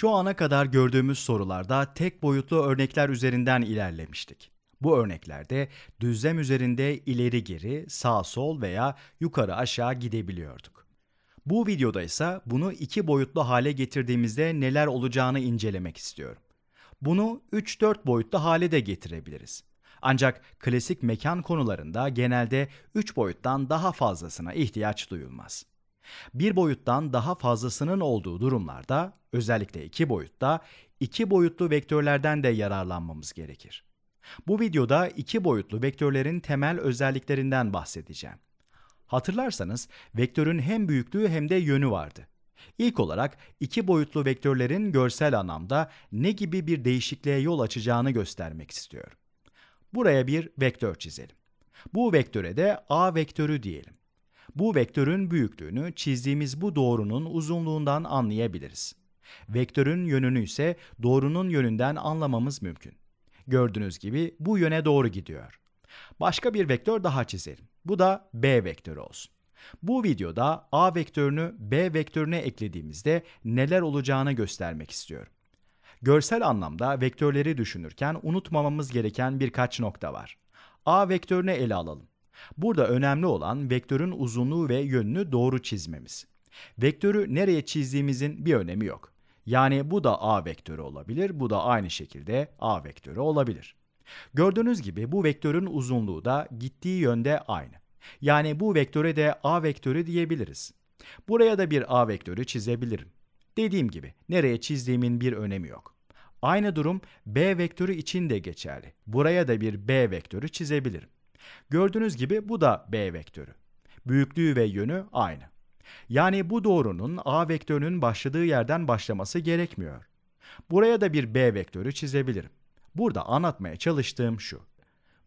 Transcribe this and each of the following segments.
Şu ana kadar gördüğümüz sorularda tek boyutlu örnekler üzerinden ilerlemiştik. Bu örneklerde düzlem üzerinde ileri geri, sağ sol veya yukarı aşağı gidebiliyorduk. Bu videoda ise bunu iki boyutlu hale getirdiğimizde neler olacağını incelemek istiyorum. Bunu 3-4 boyutlu hale de getirebiliriz. Ancak klasik mekan konularında genelde 3 boyuttan daha fazlasına ihtiyaç duyulmaz. Bir boyuttan daha fazlasının olduğu durumlarda, özellikle iki boyutta, iki boyutlu vektörlerden de yararlanmamız gerekir. Bu videoda iki boyutlu vektörlerin temel özelliklerinden bahsedeceğim. Hatırlarsanız vektörün hem büyüklüğü hem de yönü vardı. İlk olarak iki boyutlu vektörlerin görsel anlamda ne gibi bir değişikliğe yol açacağını göstermek istiyorum. Buraya bir vektör çizelim. Bu vektöre de A vektörü diyelim. Bu vektörün büyüklüğünü çizdiğimiz bu doğrunun uzunluğundan anlayabiliriz. Vektörün yönünü ise doğrunun yönünden anlamamız mümkün. Gördüğünüz gibi bu yöne doğru gidiyor. Başka bir vektör daha çizelim. Bu da b vektörü olsun. Bu videoda a vektörünü b vektörüne eklediğimizde neler olacağını göstermek istiyorum. Görsel anlamda vektörleri düşünürken unutmamamız gereken birkaç nokta var. a vektörünü ele alalım. Burada önemli olan vektörün uzunluğu ve yönünü doğru çizmemiz. Vektörü nereye çizdiğimizin bir önemi yok. Yani bu da A vektörü olabilir, bu da aynı şekilde A vektörü olabilir. Gördüğünüz gibi bu vektörün uzunluğu da gittiği yönde aynı. Yani bu vektöre de A vektörü diyebiliriz. Buraya da bir A vektörü çizebilirim. Dediğim gibi nereye çizdiğimin bir önemi yok. Aynı durum B vektörü için de geçerli. Buraya da bir B vektörü çizebilirim. Gördüğünüz gibi bu da B vektörü. Büyüklüğü ve yönü aynı. Yani bu doğrunun A vektörünün başladığı yerden başlaması gerekmiyor. Buraya da bir B vektörü çizebilirim. Burada anlatmaya çalıştığım şu.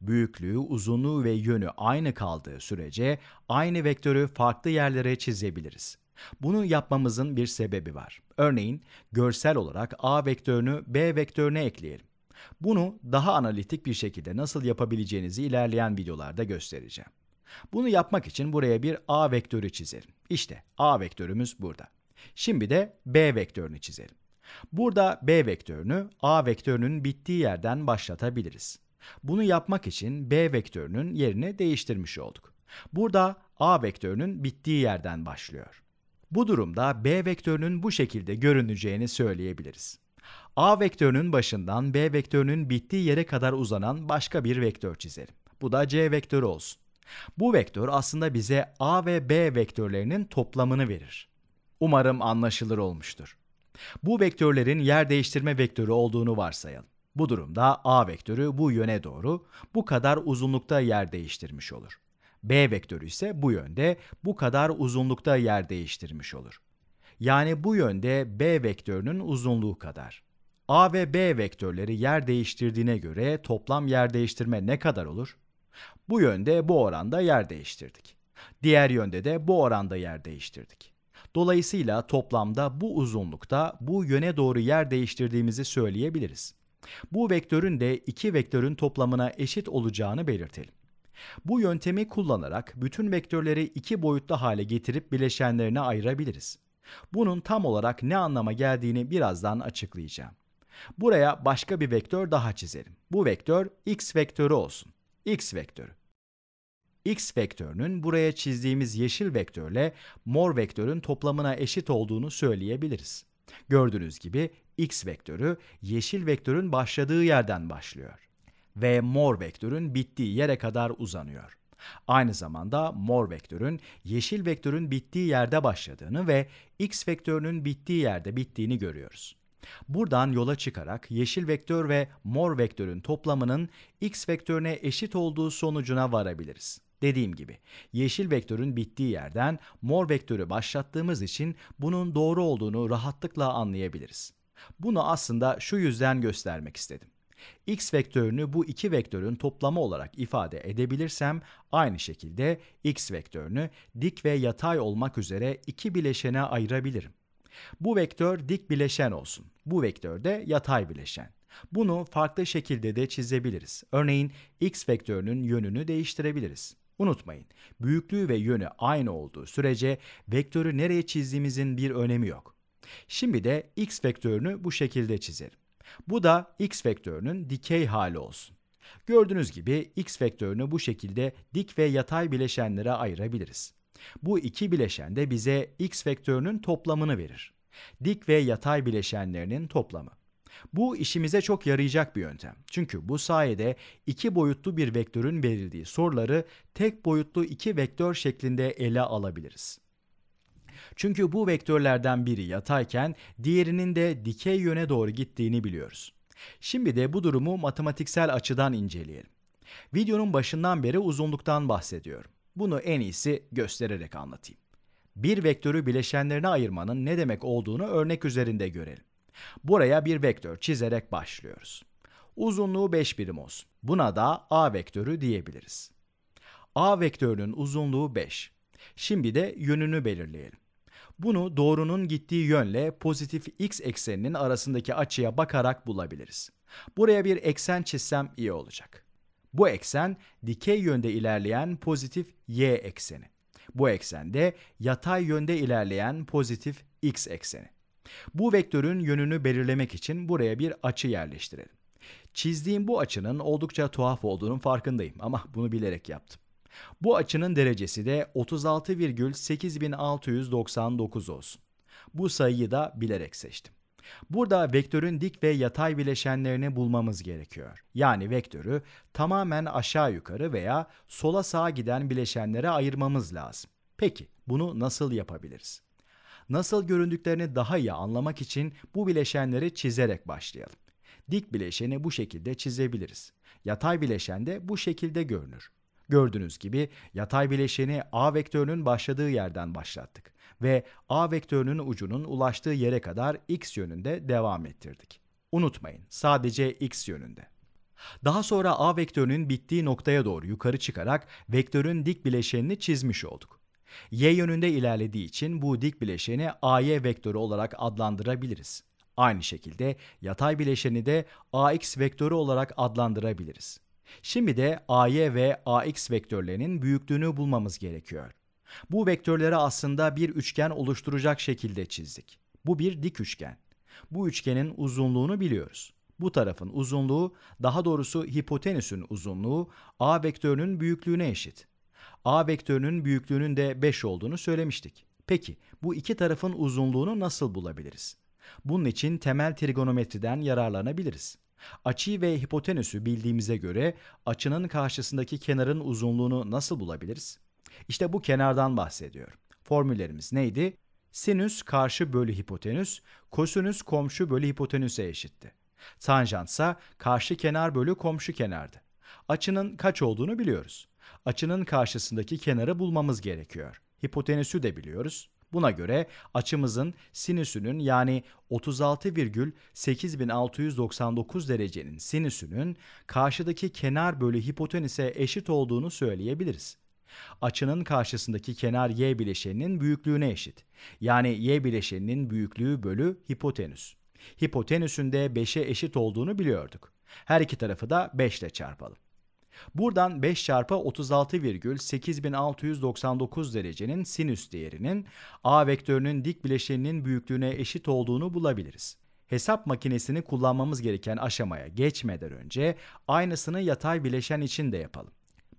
Büyüklüğü, uzunluğu ve yönü aynı kaldığı sürece aynı vektörü farklı yerlere çizebiliriz. Bunu yapmamızın bir sebebi var. Örneğin görsel olarak A vektörünü B vektörüne ekleyelim. Bunu daha analitik bir şekilde nasıl yapabileceğinizi ilerleyen videolarda göstereceğim. Bunu yapmak için buraya bir A vektörü çizelim. İşte A vektörümüz burada. Şimdi de B vektörünü çizelim. Burada B vektörünü A vektörünün bittiği yerden başlatabiliriz. Bunu yapmak için B vektörünün yerini değiştirmiş olduk. Burada A vektörünün bittiği yerden başlıyor. Bu durumda B vektörünün bu şekilde görüneceğini söyleyebiliriz. A vektörünün başından B vektörünün bittiği yere kadar uzanan başka bir vektör çizelim. Bu da C vektörü olsun. Bu vektör aslında bize A ve B vektörlerinin toplamını verir. Umarım anlaşılır olmuştur. Bu vektörlerin yer değiştirme vektörü olduğunu varsayalım. Bu durumda A vektörü bu yöne doğru bu kadar uzunlukta yer değiştirmiş olur. B vektörü ise bu yönde bu kadar uzunlukta yer değiştirmiş olur. Yani bu yönde B vektörünün uzunluğu kadar. A ve B vektörleri yer değiştirdiğine göre toplam yer değiştirme ne kadar olur? Bu yönde bu oranda yer değiştirdik. Diğer yönde de bu oranda yer değiştirdik. Dolayısıyla toplamda bu uzunlukta bu yöne doğru yer değiştirdiğimizi söyleyebiliriz. Bu vektörün de iki vektörün toplamına eşit olacağını belirtelim. Bu yöntemi kullanarak bütün vektörleri iki boyutlu hale getirip bileşenlerine ayırabiliriz. Bunun tam olarak ne anlama geldiğini birazdan açıklayacağım. Buraya başka bir vektör daha çizerim. Bu vektör x vektörü olsun. x vektörü. x vektörünün buraya çizdiğimiz yeşil vektörle mor vektörün toplamına eşit olduğunu söyleyebiliriz. Gördüğünüz gibi x vektörü yeşil vektörün başladığı yerden başlıyor ve mor vektörün bittiği yere kadar uzanıyor. Aynı zamanda mor vektörün yeşil vektörün bittiği yerde başladığını ve x vektörünün bittiği yerde bittiğini görüyoruz. Buradan yola çıkarak yeşil vektör ve mor vektörün toplamının x vektörüne eşit olduğu sonucuna varabiliriz. Dediğim gibi yeşil vektörün bittiği yerden mor vektörü başlattığımız için bunun doğru olduğunu rahatlıkla anlayabiliriz. Bunu aslında şu yüzden göstermek istedim. x vektörünü bu iki vektörün toplamı olarak ifade edebilirsem aynı şekilde x vektörünü dik ve yatay olmak üzere iki bileşene ayırabilirim. Bu vektör dik bileşen olsun. Bu vektör de yatay bileşen. Bunu farklı şekilde de çizebiliriz. Örneğin x vektörünün yönünü değiştirebiliriz. Unutmayın, büyüklüğü ve yönü aynı olduğu sürece vektörü nereye çizdiğimizin bir önemi yok. Şimdi de x vektörünü bu şekilde çizelim. Bu da x vektörünün dikey hali olsun. Gördüğünüz gibi x vektörünü bu şekilde dik ve yatay bileşenlere ayırabiliriz. Bu iki bileşen de bize x vektörünün toplamını verir. Dik ve yatay bileşenlerinin toplamı. Bu işimize çok yarayacak bir yöntem. Çünkü bu sayede iki boyutlu bir vektörün verildiği soruları tek boyutlu iki vektör şeklinde ele alabiliriz. Çünkü bu vektörlerden biri yatayken diğerinin de dikey yöne doğru gittiğini biliyoruz. Şimdi de bu durumu matematiksel açıdan inceleyelim. Videonun başından beri uzunluktan bahsediyorum. Bunu en iyisi göstererek anlatayım. Bir vektörü bileşenlerine ayırmanın ne demek olduğunu örnek üzerinde görelim. Buraya bir vektör çizerek başlıyoruz. Uzunluğu 5 birim olsun. Buna da A vektörü diyebiliriz. A vektörünün uzunluğu 5. Şimdi de yönünü belirleyelim. Bunu doğrunun gittiği yönle pozitif x ekseninin arasındaki açıya bakarak bulabiliriz. Buraya bir eksen çizsem iyi olacak. Bu eksen dikey yönde ilerleyen pozitif y ekseni. Bu eksende yatay yönde ilerleyen pozitif x ekseni. Bu vektörün yönünü belirlemek için buraya bir açı yerleştirelim. Çizdiğim bu açının oldukça tuhaf olduğunun farkındayım ama bunu bilerek yaptım. Bu açının derecesi de 36,8699 olsun. Bu sayıyı da bilerek seçtim. Burada vektörün dik ve yatay bileşenlerini bulmamız gerekiyor. Yani vektörü tamamen aşağı yukarı veya sola sağa giden bileşenlere ayırmamız lazım. Peki bunu nasıl yapabiliriz? Nasıl göründüklerini daha iyi anlamak için bu bileşenleri çizerek başlayalım. Dik bileşeni bu şekilde çizebiliriz. Yatay bileşen de bu şekilde görünür. Gördüğünüz gibi yatay bileşeni A vektörünün başladığı yerden başlattık ve A vektörünün ucunun ulaştığı yere kadar x yönünde devam ettirdik. Unutmayın, sadece x yönünde. Daha sonra A vektörünün bittiği noktaya doğru yukarı çıkarak vektörün dik bileşenini çizmiş olduk. Y yönünde ilerlediği için bu dik bileşeni AY vektörü olarak adlandırabiliriz. Aynı şekilde yatay bileşeni de AX vektörü olarak adlandırabiliriz. Şimdi de AY ve AX vektörlerinin büyüklüğünü bulmamız gerekiyor. Bu vektörleri aslında bir üçgen oluşturacak şekilde çizdik. Bu bir dik üçgen. Bu üçgenin uzunluğunu biliyoruz. Bu tarafın uzunluğu, daha doğrusu hipotenüsün uzunluğu A vektörünün büyüklüğüne eşit. A vektörünün büyüklüğünün de 5 olduğunu söylemiştik. Peki bu iki tarafın uzunluğunu nasıl bulabiliriz? Bunun için temel trigonometriden yararlanabiliriz. Açı ve hipotenüsü bildiğimize göre açının karşısındaki kenarın uzunluğunu nasıl bulabiliriz? İşte bu kenardan bahsediyor. Formüllerimiz neydi? Sinüs karşı bölü hipotenüs, kosinüs komşu bölü hipotenüse eşitti. Tanjansa karşı kenar bölü komşu kenardı. Açının kaç olduğunu biliyoruz. Açının karşısındaki kenarı bulmamız gerekiyor. Hipotenüsü de biliyoruz. Buna göre açımızın sinüsünün yani 36,8699 derecenin sinüsünün karşıdaki kenar bölü hipotenüse eşit olduğunu söyleyebiliriz. Açının karşısındaki kenar y bileşeninin büyüklüğüne eşit. Yani y bileşeninin büyüklüğü bölü hipotenüs. Hipotenüsün de 5'e eşit olduğunu biliyorduk. Her iki tarafı da 5 ile çarpalım. Buradan 5 çarpı 36,8699 derecenin sinüs değerinin A vektörünün dik bileşeninin büyüklüğüne eşit olduğunu bulabiliriz. Hesap makinesini kullanmamız gereken aşamaya geçmeden önce aynısını yatay bileşen için de yapalım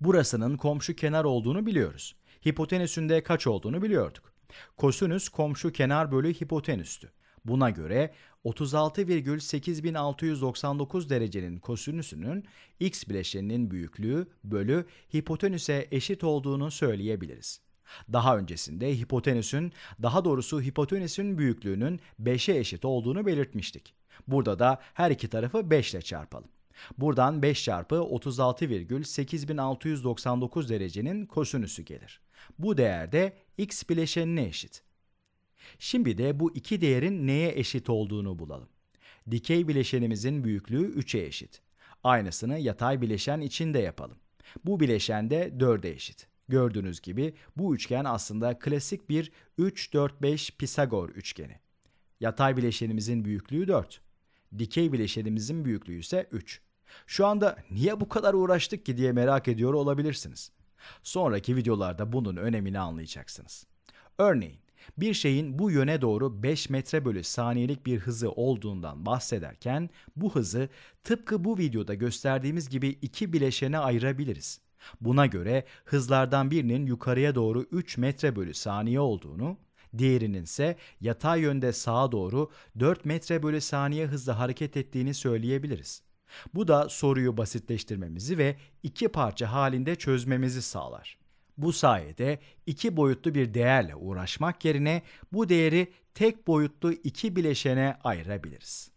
burasının komşu kenar olduğunu biliyoruz. Hipotenüsünde kaç olduğunu biliyorduk. Kosinüs komşu kenar bölü hipotenüstü. Buna göre 36,8699 derecenin kosinüsünün x bileşeninin büyüklüğü bölü hipotenüse eşit olduğunu söyleyebiliriz. Daha öncesinde hipotenüsün, daha doğrusu hipotenüsün büyüklüğünün 5'e eşit olduğunu belirtmiştik. Burada da her iki tarafı 5 ile çarpalım. Buradan 5 çarpı 36,8699 derecenin kosinüsü gelir. Bu değer de x bileşenine eşit. Şimdi de bu iki değerin neye eşit olduğunu bulalım. Dikey bileşenimizin büyüklüğü 3'e eşit. Aynısını yatay bileşen için de yapalım. Bu bileşen de 4'e eşit. Gördüğünüz gibi bu üçgen aslında klasik bir 3-4-5 Pisagor üçgeni. Yatay bileşenimizin büyüklüğü 4. Dikey bileşenimizin büyüklüğü ise 3. Şu anda niye bu kadar uğraştık ki diye merak ediyor olabilirsiniz. Sonraki videolarda bunun önemini anlayacaksınız. Örneğin bir şeyin bu yöne doğru 5 metre bölü saniyelik bir hızı olduğundan bahsederken bu hızı tıpkı bu videoda gösterdiğimiz gibi iki bileşene ayırabiliriz. Buna göre hızlardan birinin yukarıya doğru 3 metre bölü saniye olduğunu, diğerinin ise yatay yönde sağa doğru 4 metre bölü saniye hızla hareket ettiğini söyleyebiliriz. Bu da soruyu basitleştirmemizi ve iki parça halinde çözmemizi sağlar. Bu sayede iki boyutlu bir değerle uğraşmak yerine bu değeri tek boyutlu iki bileşene ayırabiliriz.